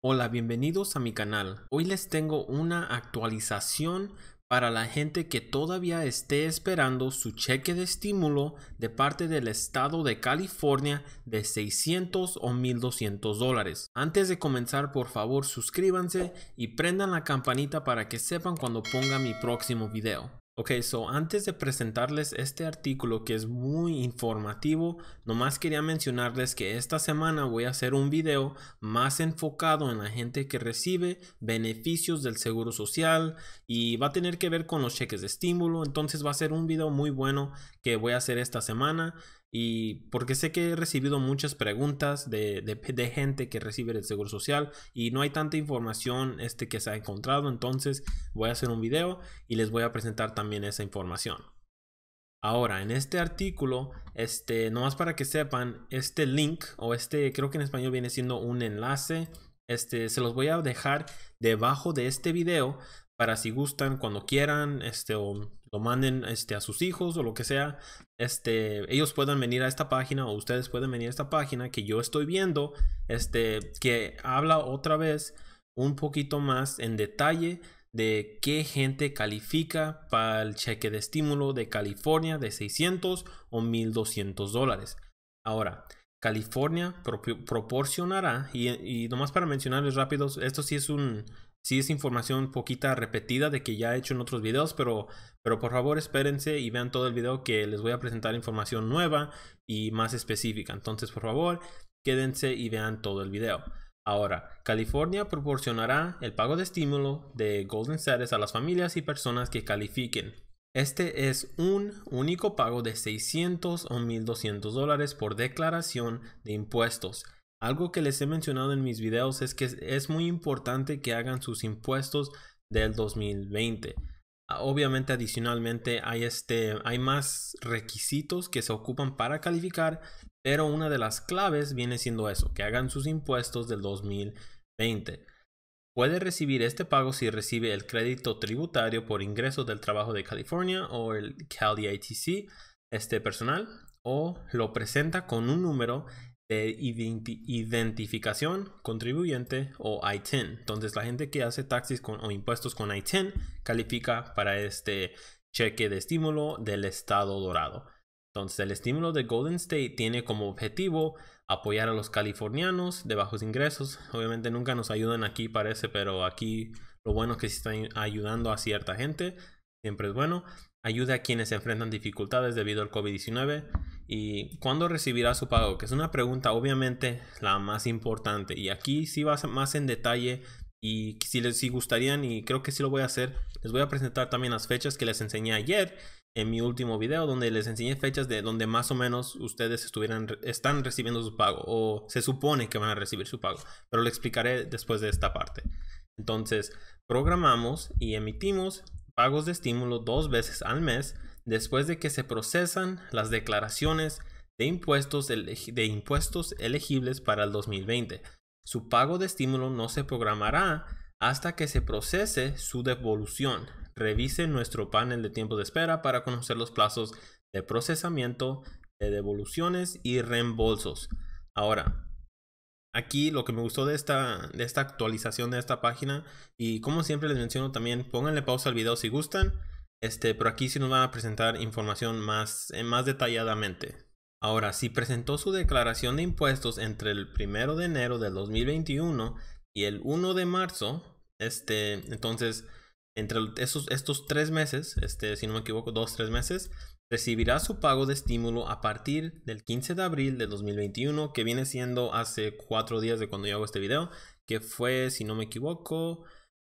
Hola, bienvenidos a mi canal. Hoy les tengo una actualización para la gente que todavía esté esperando su cheque de estímulo de parte del estado de California de 600 o 1200 dólares. Antes de comenzar, por favor suscríbanse y prendan la campanita para que sepan cuando ponga mi próximo video. Ok, so antes de presentarles este artículo que es muy informativo, nomás quería mencionarles que esta semana voy a hacer un video más enfocado en la gente que recibe beneficios del seguro social y va a tener que ver con los cheques de estímulo, entonces va a ser un video muy bueno que voy a hacer esta semana. Y porque sé que he recibido muchas preguntas de, gente que recibe el Seguro Social y no hay tanta información este, que se ha encontrado, entonces voy a hacer un video y les voy a presentar también esa información. Ahora, en este artículo, este, nomás para que sepan, este link o este, creo que en español viene siendo un enlace, este, se los voy a dejar debajo de este video para si gustan, cuando quieran, este, lo manden este, a sus hijos o lo que sea, este, ellos puedan venir a esta página o ustedes pueden venir a esta página que yo estoy viendo, este, que habla otra vez un poquito más en detalle de qué gente califica para el cheque de estímulo de California de 600 o 1200 dólares. Ahora, California proporcionará, y, y nomás para mencionarles rápidos, esto sí es un, si es información poquita repetida de que ya he hecho en otros videos, pero, pero por favor espérense y vean todo el video que les voy a presentar información nueva y más específica. Entonces, por favor, quédense y vean todo el video. Ahora, California proporcionará el pago de estímulo de Golden Status a las familias y personas que califiquen. Este es un único pago de 600 o 1200 dólares por declaración de impuestos algo que les he mencionado en mis videos es que es muy importante que hagan sus impuestos del 2020. Ah, obviamente adicionalmente hay, este, hay más requisitos que se ocupan para calificar, pero una de las claves viene siendo eso, que hagan sus impuestos del 2020. Puede recibir este pago si recibe el crédito tributario por ingresos del trabajo de California o el CalDITC este personal o lo presenta con un número de identificación contribuyente o ITIN. Entonces la gente que hace taxis con, o impuestos con ITIN califica para este cheque de estímulo del Estado Dorado. Entonces el estímulo de Golden State tiene como objetivo apoyar a los californianos de bajos ingresos. Obviamente nunca nos ayudan aquí parece, pero aquí lo bueno es que si están ayudando a cierta gente. Siempre es bueno ayuda a quienes enfrentan dificultades debido al COVID-19 y cuándo recibirá su pago, que es una pregunta obviamente la más importante. Y aquí sí va más en detalle y si les si gustarían y creo que sí lo voy a hacer, les voy a presentar también las fechas que les enseñé ayer en mi último video donde les enseñé fechas de donde más o menos ustedes estuvieran están recibiendo su pago o se supone que van a recibir su pago, pero lo explicaré después de esta parte. Entonces, programamos y emitimos pagos de estímulo dos veces al mes después de que se procesan las declaraciones de impuestos, de impuestos elegibles para el 2020. Su pago de estímulo no se programará hasta que se procese su devolución. Revise nuestro panel de tiempo de espera para conocer los plazos de procesamiento de devoluciones y reembolsos. Ahora, Aquí lo que me gustó de esta, esta actualización de esta página, y como siempre les menciono también, pónganle pausa al video si gustan, este, pero aquí sí nos van a presentar información más, eh, más detalladamente. Ahora, si presentó su declaración de impuestos entre el 1 de enero del 2021 y el 1 de marzo, este, entonces, entre esos, estos tres meses, este, si no me equivoco, dos, tres meses, recibirá su pago de estímulo a partir del 15 de abril de 2021, que viene siendo hace cuatro días de cuando yo hago este video, que fue, si no me equivoco,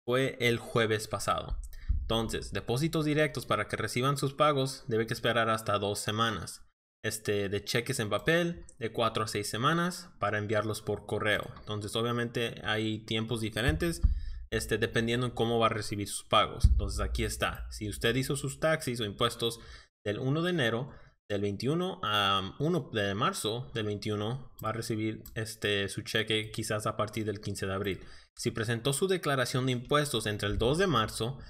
fue el jueves pasado. Entonces, depósitos directos para que reciban sus pagos debe que esperar hasta dos semanas. Este, de cheques en papel de cuatro a seis semanas para enviarlos por correo. Entonces, obviamente hay tiempos diferentes este, dependiendo en cómo va a recibir sus pagos. Entonces, aquí está. Si usted hizo sus taxis o impuestos del 1 de enero del 21 a 1 mm, de marzo del 21 va a recibir este, su cheque quizás a partir del 15 de abril. Si presentó su declaración de impuestos entre el 2 de marzo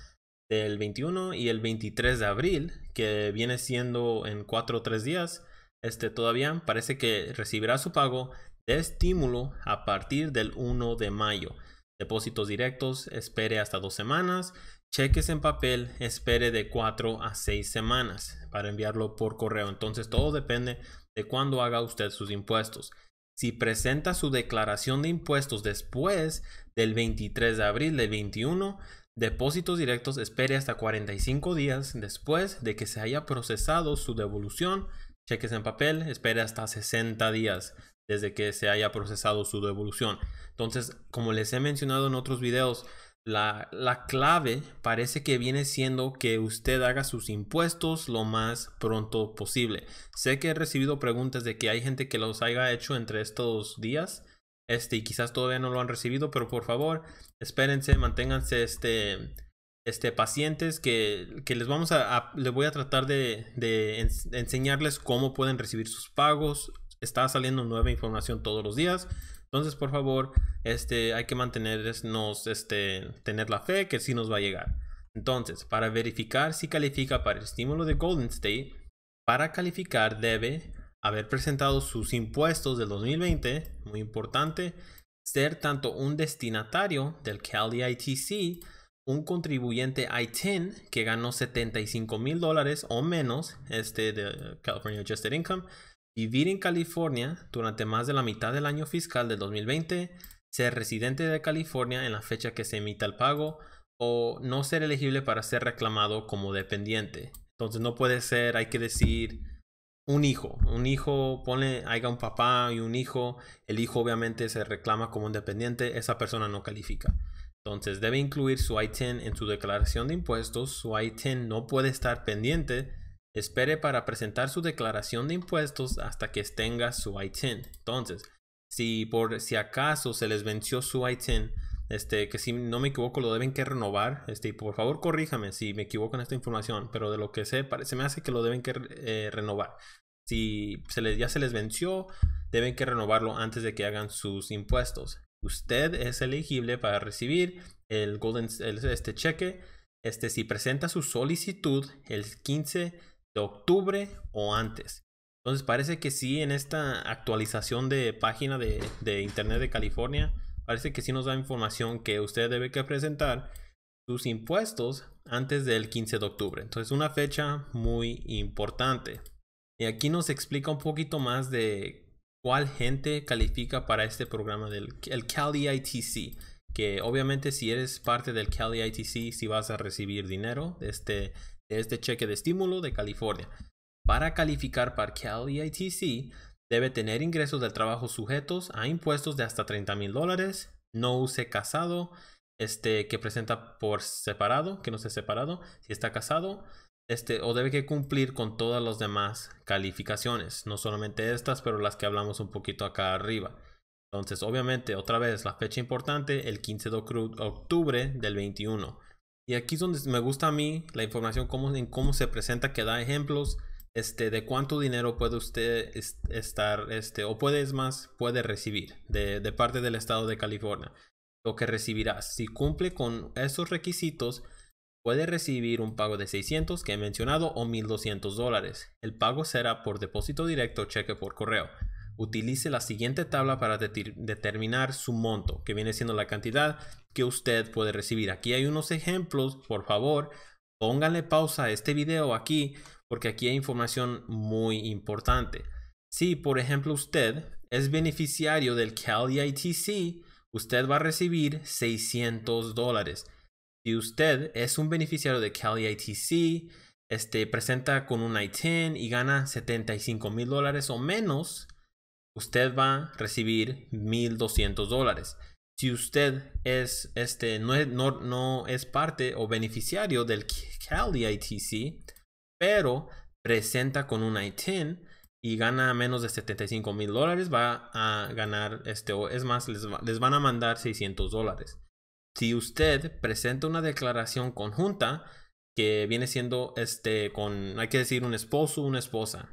del 21 y el 23 de abril, que viene siendo en 4 o 3 días, este, todavía parece que recibirá su pago de estímulo a partir del 1 de mayo. Depósitos directos, espere hasta dos semanas Cheques en papel, espere de 4 a 6 semanas para enviarlo por correo. Entonces todo depende de cuándo haga usted sus impuestos. Si presenta su declaración de impuestos después del 23 de abril de 21, depósitos directos espere hasta 45 días después de que se haya procesado su devolución. Cheques en papel espere hasta 60 días desde que se haya procesado su devolución. Entonces, como les he mencionado en otros videos, la, clave parece que viene siendo que usted haga sus impuestos lo más pronto posible. Sé que he recibido preguntas de que hay gente que los haya hecho entre estos días. Este, y quizás todavía no lo han recibido, pero por favor, espérense, manténganse este, este, pacientes que, que les vamos a, voy a tratar de enseñarles cómo pueden recibir sus pagos. Está saliendo nueva información todos los días. Entonces, por favor, este, hay que mantenernos, este, tener la fe que sí nos va a llegar. Entonces, para verificar si califica para el estímulo de Golden State, para calificar debe haber presentado sus impuestos del 2020, muy importante, ser tanto un destinatario del ITC, un contribuyente I-10 que ganó 75 mil dólares o menos este de California Adjusted Income vivir en California durante más de la mitad del año fiscal del 2020, ser residente de California en la fecha que se emita el pago o no ser elegible para ser reclamado como dependiente. Entonces no puede ser, hay que decir un hijo, un hijo pone, haya un papá y un hijo, el hijo obviamente se reclama como un dependiente, esa persona no califica. Entonces debe incluir su ITIN en su declaración de impuestos, su ITIN no puede estar pendiente Espere para presentar su declaración de impuestos hasta que tenga su ITIN. Entonces, si por si acaso se les venció su ITIN, este, que si no me equivoco lo deben que renovar, este, y por favor corríjame si me equivoco en esta información, pero de lo que sé, se me hace que lo deben que eh, renovar. Si se les, ya se les venció, deben que renovarlo antes de que hagan sus impuestos. Usted es elegible para recibir el Golden, este cheque, este, si presenta su solicitud el 15 de octubre o antes. Entonces parece que sí, en esta actualización de página de, Internet de California, parece que sí nos da información que usted debe que presentar sus impuestos antes del 15 de octubre. Entonces una fecha muy importante. Y aquí nos explica un poquito más de cuál gente califica para este programa del el Cali ITC. Que obviamente si eres parte del Cali ITC, si vas a recibir dinero este este cheque de estímulo de California. Para calificar para EITC debe tener ingresos del trabajo sujetos a impuestos de hasta 30 mil dólares, no use casado, este, que presenta por separado, que no sea separado, si está casado, este, o debe que cumplir con todas las demás calificaciones, no solamente estas, pero las que hablamos un poquito acá arriba. Entonces, obviamente, otra vez, la fecha importante, el 15 de octubre del 21. Y aquí es donde me gusta a mí la información cómo, en cómo se presenta, que da ejemplos este, de cuánto dinero puede usted estar, este, o puedes más, puede recibir de, parte del estado de California. Lo que recibirá, Si cumple con esos requisitos, puede recibir un pago de 600 que he mencionado o 1200 dólares. El pago será por depósito directo o cheque por correo. Utilice la siguiente tabla para determinar su monto, que viene siendo la cantidad que usted puede recibir. Aquí hay unos ejemplos, por favor, póngale pausa a este video aquí porque aquí hay información muy importante. Si, por ejemplo, usted es beneficiario del e ITC usted va a recibir 600 dólares. Si usted es un beneficiario de e ITC este, presenta con un ITIN y gana 75 mil dólares o menos, usted va a recibir 1.200 dólares si usted es este no es, no, es parte o beneficiario del Cali ITC, pero presenta con un ITIN y gana menos de $75,000 mil dólares, va a ganar este o es más les, les van a mandar 600 dólares. Si usted presenta una declaración conjunta que viene siendo este con hay que decir un esposo, una esposa.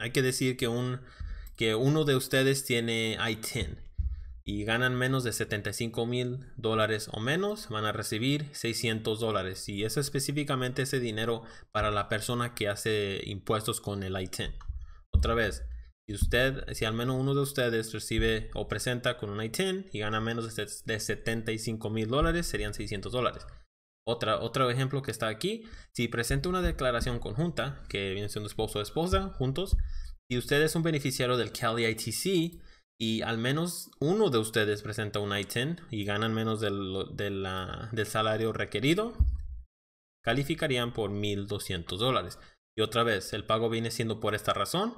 Hay que decir que un que uno de ustedes tiene ITIN y ganan menos de 75 mil dólares o menos, van a recibir 600 dólares. Y es específicamente ese dinero para la persona que hace impuestos con el ITIN. Otra vez, si usted, si al menos uno de ustedes recibe o presenta con un ITIN y gana menos de 75 mil dólares, serían 600 dólares. Otra, otro ejemplo que está aquí, si presenta una declaración conjunta, que viene siendo esposo o esposa, juntos, y usted es un beneficiario del CALI e ITC, y al menos uno de ustedes presenta un i y ganan menos del, salario requerido, calificarían por 1.200 dólares. Y otra vez, el pago viene siendo por esta razón,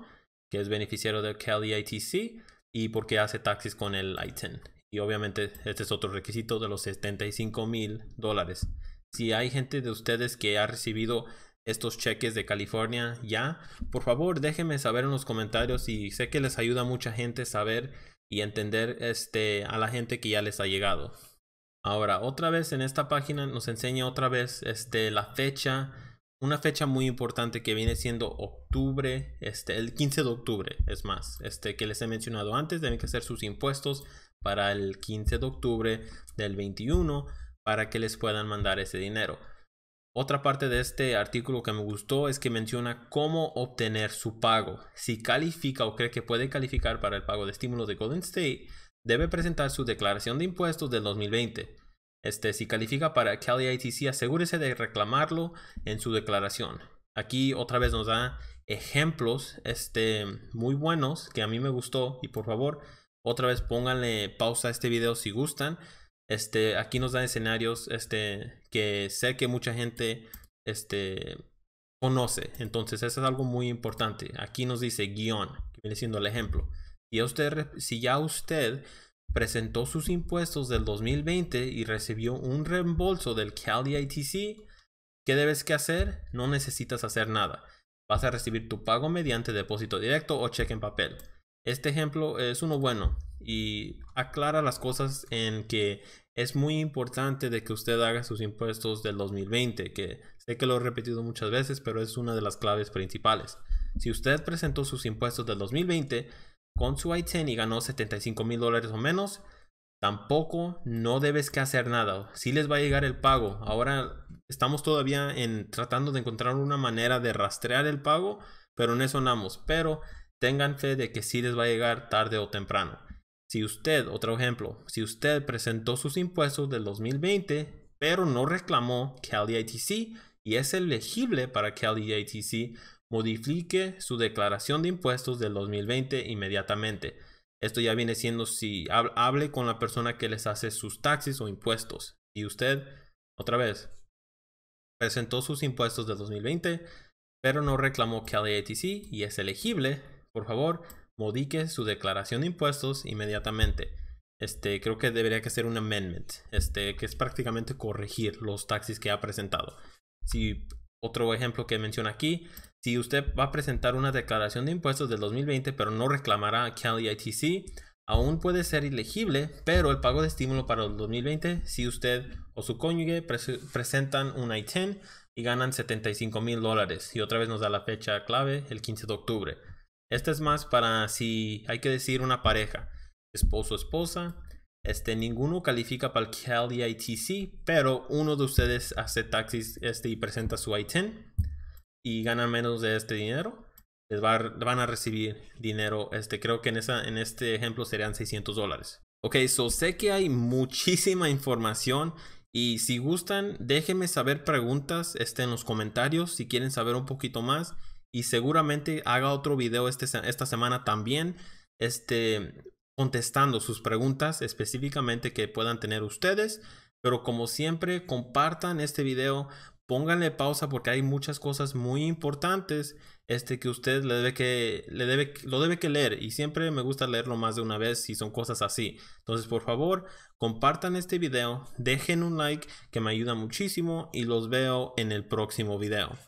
que es beneficiario del Kelly ITC y porque hace taxis con el i Y obviamente este es otro requisito de los $75,000 dólares. Si hay gente de ustedes que ha recibido estos cheques de California ya, por favor déjenme saber en los comentarios y sé que les ayuda a mucha gente saber y entender este, a la gente que ya les ha llegado. Ahora, otra vez en esta página nos enseña otra vez este, la fecha, una fecha muy importante que viene siendo octubre, este, el 15 de octubre, es más, este, que les he mencionado antes, deben que hacer sus impuestos para el 15 de octubre del 21 para que les puedan mandar ese dinero. Otra parte de este artículo que me gustó es que menciona cómo obtener su pago. Si califica o cree que puede calificar para el pago de estímulo de Golden State, debe presentar su declaración de impuestos del 2020. Este, si califica para Cali ITC, asegúrese de reclamarlo en su declaración. Aquí otra vez nos da ejemplos este, muy buenos que a mí me gustó y por favor otra vez pónganle pausa a este video si gustan este, aquí nos dan escenarios este, que sé que mucha gente este, conoce. Entonces, eso es algo muy importante. Aquí nos dice guión, que viene siendo el ejemplo. Y usted, si ya usted presentó sus impuestos del 2020 y recibió un reembolso del ITC ¿qué debes que hacer? No necesitas hacer nada. Vas a recibir tu pago mediante depósito directo o cheque en papel. Este ejemplo es uno bueno y aclara las cosas en que es muy importante de que usted haga sus impuestos del 2020, que sé que lo he repetido muchas veces, pero es una de las claves principales. Si usted presentó sus impuestos del 2020 con su ITIN e y ganó 75 mil dólares o menos, tampoco no debes que hacer nada. Si les va a llegar el pago. Ahora estamos todavía en tratando de encontrar una manera de rastrear el pago, pero en eso andamos. Pero Tengan fe de que sí les va a llegar tarde o temprano. Si usted, otro ejemplo, si usted presentó sus impuestos del 2020, pero no reclamó CalITC e y es elegible para CalITC, e modifique su declaración de impuestos del 2020 inmediatamente. Esto ya viene siendo si hable con la persona que les hace sus taxis o impuestos. Y usted, otra vez, presentó sus impuestos del 2020, pero no reclamó CalITC e y es elegible por favor, modique su declaración de impuestos inmediatamente. Este, creo que debería que ser un amendment, este, que es prácticamente corregir los taxis que ha presentado. Si otro ejemplo que menciona aquí, si usted va a presentar una declaración de impuestos del 2020 pero no reclamará a Cali ITC, aún puede ser ilegible pero el pago de estímulo para el 2020 si usted o su cónyuge presentan un I-10 y ganan 75 mil dólares. Y otra vez nos da la fecha clave, el 15 de octubre. Este es más para si hay que decir una pareja, esposo esposa. Este, ninguno califica para el Cali e ITC, pero uno de ustedes hace taxis este, y presenta su ITIN y gana menos de este dinero. Les van a recibir dinero, este, creo que en, esa, en este ejemplo serían 600 dólares. Ok, so sé que hay muchísima información y si gustan, déjenme saber preguntas este, en los comentarios si quieren saber un poquito más y seguramente haga otro video este esta semana también, este, contestando sus preguntas específicamente que puedan tener ustedes. Pero como siempre, compartan este video, pónganle pausa porque hay muchas cosas muy importantes este, que usted le debe que, le debe, lo debe que leer. Y siempre me gusta leerlo más de una vez si son cosas así. Entonces, por favor, compartan este video, dejen un like que me ayuda muchísimo y los veo en el próximo video.